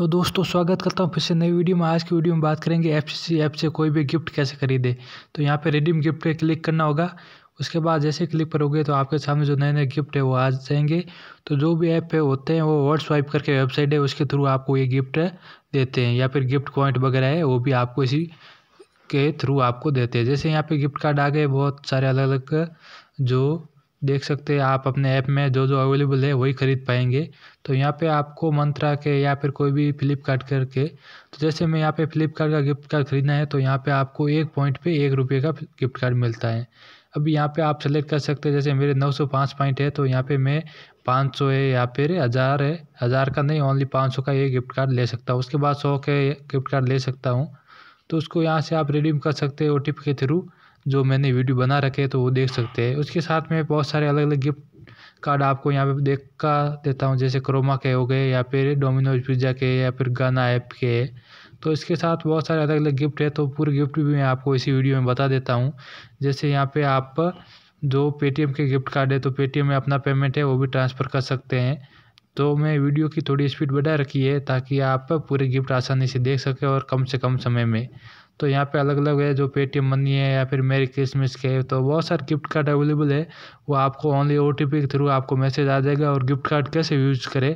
तो दोस्तों स्वागत करता हूँ फिर से नई वीडियो में आज की वीडियो में बात करेंगे एफ सी ऐप से कोई भी गिफ्ट कैसे खरीदे तो यहाँ पे रिडीम गिफ्ट पे क्लिक करना होगा उसके बाद जैसे क्लिक करोगे तो आपके सामने जो नए नए गिफ्ट है वो आ जाएंगे तो जो भी ऐप पे होते हैं वो वर्ड स्वाइप करके वेबसाइट है उसके थ्रू आपको ये गिफ्ट देते हैं या फिर गिफ्ट पॉइंट वगैरह है वो भी आपको इसी के थ्रू आपको देते हैं जैसे यहाँ पर गिफ्ट कार्ड आ गए बहुत सारे अलग अलग जो देख सकते हैं आप अपने ऐप में जो जो अवेलेबल है वही ख़रीद पाएंगे तो यहाँ पे आपको मंत्रा के या फिर कोई भी फ्लिपकार्ट करके तो जैसे मैं यहाँ पे फ्लिपकार्ट का गिफ्ट कार्ड ख़रीदना है तो यहाँ पे आपको एक पॉइंट पे एक रुपये का गिफ्ट कार्ड मिलता है अब यहाँ पे आप सेलेक्ट कर सकते हैं जैसे मेरे नौ पॉइंट है तो यहाँ पर मैं पाँच है या फिर हज़ार है हज़ार का नहीं ओनली पाँच का ये गिफ्ट कार्ड ले सकता हूँ उसके बाद सौ के गिफ्ट कार्ड ले सकता हूँ तो उसको यहाँ से आप रिडीम कर सकते हैं ओ के थ्रू जो मैंने वीडियो बना रखे तो वो देख सकते हैं उसके साथ में बहुत सारे अलग अलग गिफ्ट कार्ड आपको यहाँ पे देख का देता हूँ जैसे क्रोमा के हो गए या फिर डोमिनोज पिज़्ज़ा के या फिर गाना ऐप के तो इसके साथ बहुत सारे अलग अलग गिफ्ट है तो पूरे गिफ्ट भी मैं आपको इसी वीडियो में बता देता हूँ जैसे यहाँ पे आप जो पेटीएम के गिफ्ट कार्ड है तो पेटीएम में अपना पेमेंट है वो भी ट्रांसफ़र कर सकते हैं तो मैं वीडियो की थोड़ी स्पीड बढ़ा रखी है ताकि आप पूरे गिफ्ट आसानी से देख सकें और कम से कम समय में तो यहाँ पे अलग अलग है जो पेटीएम मनी है या फिर मेरी क्रिसमस के तो बहुत सारे गिफ्ट कार्ड अवेलेबल है वो आपको ओनली ओ के थ्रू आपको मैसेज आ जाएगा और गिफ्ट कार्ड कैसे यूज करें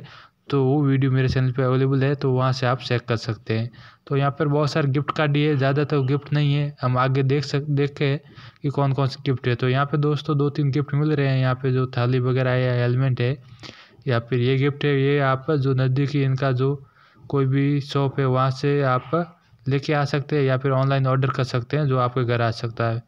तो वो वीडियो मेरे चैनल पे अवेलेबल है तो वहाँ से आप चेक कर सकते हैं तो यहाँ पर बहुत सारे गिफ्ट कार्ड है ज़्यादातर तो गिफ्ट नहीं है हम आगे देख सक के कि कौन कौन से गिफ्ट है तो यहाँ पे दोस्तों दो तीन गिफ्ट मिल रहे हैं यहाँ पे जो थाली वगैरह है हेलमेट है या फिर ये गिफ्ट है ये आप जो नज़दीकी इनका जो कोई भी शॉप है वहाँ से आप लेके आ सकते हैं या फिर ऑनलाइन ऑर्डर कर सकते हैं जो आपके घर आ सकता है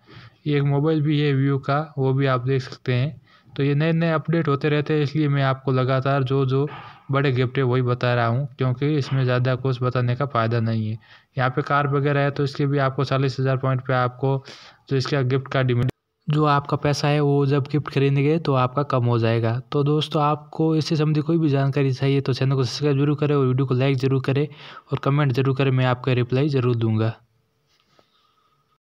एक मोबाइल भी है वीवो का वो भी आप देख सकते हैं तो ये नए नए अपडेट होते रहते हैं इसलिए मैं आपको लगातार जो जो बड़े गिफ्ट है वही बता रहा हूँ क्योंकि इसमें ज़्यादा कुछ बताने का फ़ायदा नहीं है यहाँ पे कार वगैरह है तो इसके भी आपको चालीस हज़ार पॉइंट पे आपको जो इसका गिफ्ट का डिमांड जो आपका पैसा है वो जब गिफ्ट खरीदेंगे तो आपका कम हो जाएगा तो दोस्तों आपको इससे संबंधित कोई भी जानकारी चाहिए तो चैनल को सब्सक्राइब जरूर करें और वीडियो को लाइक ज़रूर करें और कमेंट ज़रूर करें मैं आपका रिप्लाई ज़रूर दूंगा